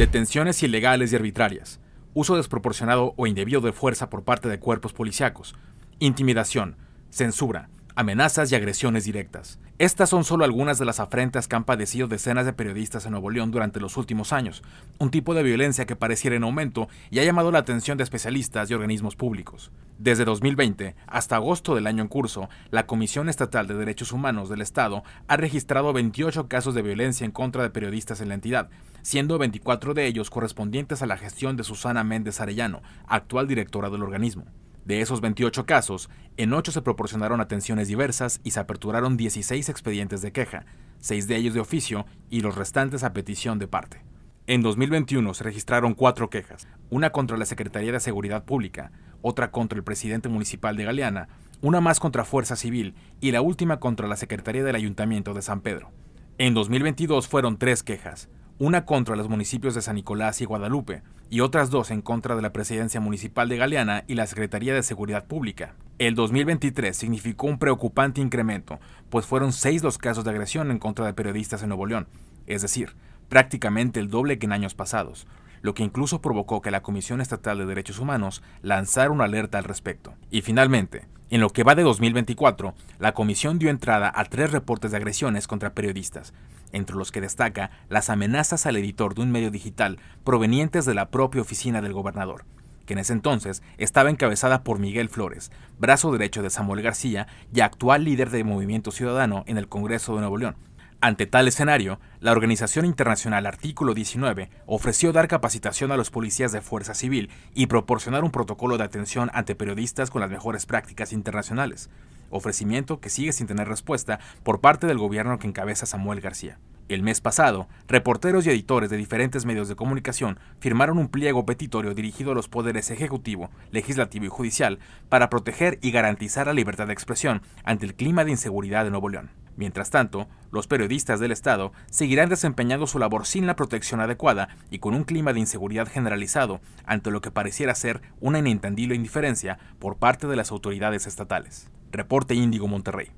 Detenciones ilegales y arbitrarias, uso desproporcionado o indebido de fuerza por parte de cuerpos policiacos, intimidación, censura, amenazas y agresiones directas. Estas son solo algunas de las afrentas que han padecido decenas de periodistas en Nuevo León durante los últimos años, un tipo de violencia que pareciera en aumento y ha llamado la atención de especialistas y organismos públicos. Desde 2020 hasta agosto del año en curso, la Comisión Estatal de Derechos Humanos del Estado ha registrado 28 casos de violencia en contra de periodistas en la entidad, siendo 24 de ellos correspondientes a la gestión de Susana Méndez Arellano, actual directora del organismo. De esos 28 casos, en 8 se proporcionaron atenciones diversas y se aperturaron 16 expedientes de queja, 6 de ellos de oficio y los restantes a petición de parte. En 2021 se registraron 4 quejas, una contra la Secretaría de Seguridad Pública, otra contra el presidente municipal de Galeana, una más contra Fuerza Civil y la última contra la Secretaría del Ayuntamiento de San Pedro. En 2022 fueron 3 quejas, una contra los municipios de San Nicolás y Guadalupe, y otras dos en contra de la Presidencia Municipal de Galeana y la Secretaría de Seguridad Pública. El 2023 significó un preocupante incremento, pues fueron seis los casos de agresión en contra de periodistas en Nuevo León, es decir, prácticamente el doble que en años pasados, lo que incluso provocó que la Comisión Estatal de Derechos Humanos lanzara una alerta al respecto. Y finalmente, en lo que va de 2024, la comisión dio entrada a tres reportes de agresiones contra periodistas, entre los que destaca las amenazas al editor de un medio digital provenientes de la propia oficina del gobernador, que en ese entonces estaba encabezada por Miguel Flores, brazo derecho de Samuel García y actual líder de Movimiento Ciudadano en el Congreso de Nuevo León, ante tal escenario, la Organización Internacional Artículo 19 ofreció dar capacitación a los policías de fuerza civil y proporcionar un protocolo de atención ante periodistas con las mejores prácticas internacionales, ofrecimiento que sigue sin tener respuesta por parte del gobierno que encabeza Samuel García. El mes pasado, reporteros y editores de diferentes medios de comunicación firmaron un pliego petitorio dirigido a los poderes ejecutivo, legislativo y judicial para proteger y garantizar la libertad de expresión ante el clima de inseguridad de Nuevo León. Mientras tanto, los periodistas del Estado seguirán desempeñando su labor sin la protección adecuada y con un clima de inseguridad generalizado ante lo que pareciera ser una inentendible indiferencia por parte de las autoridades estatales. Reporte Índigo Monterrey.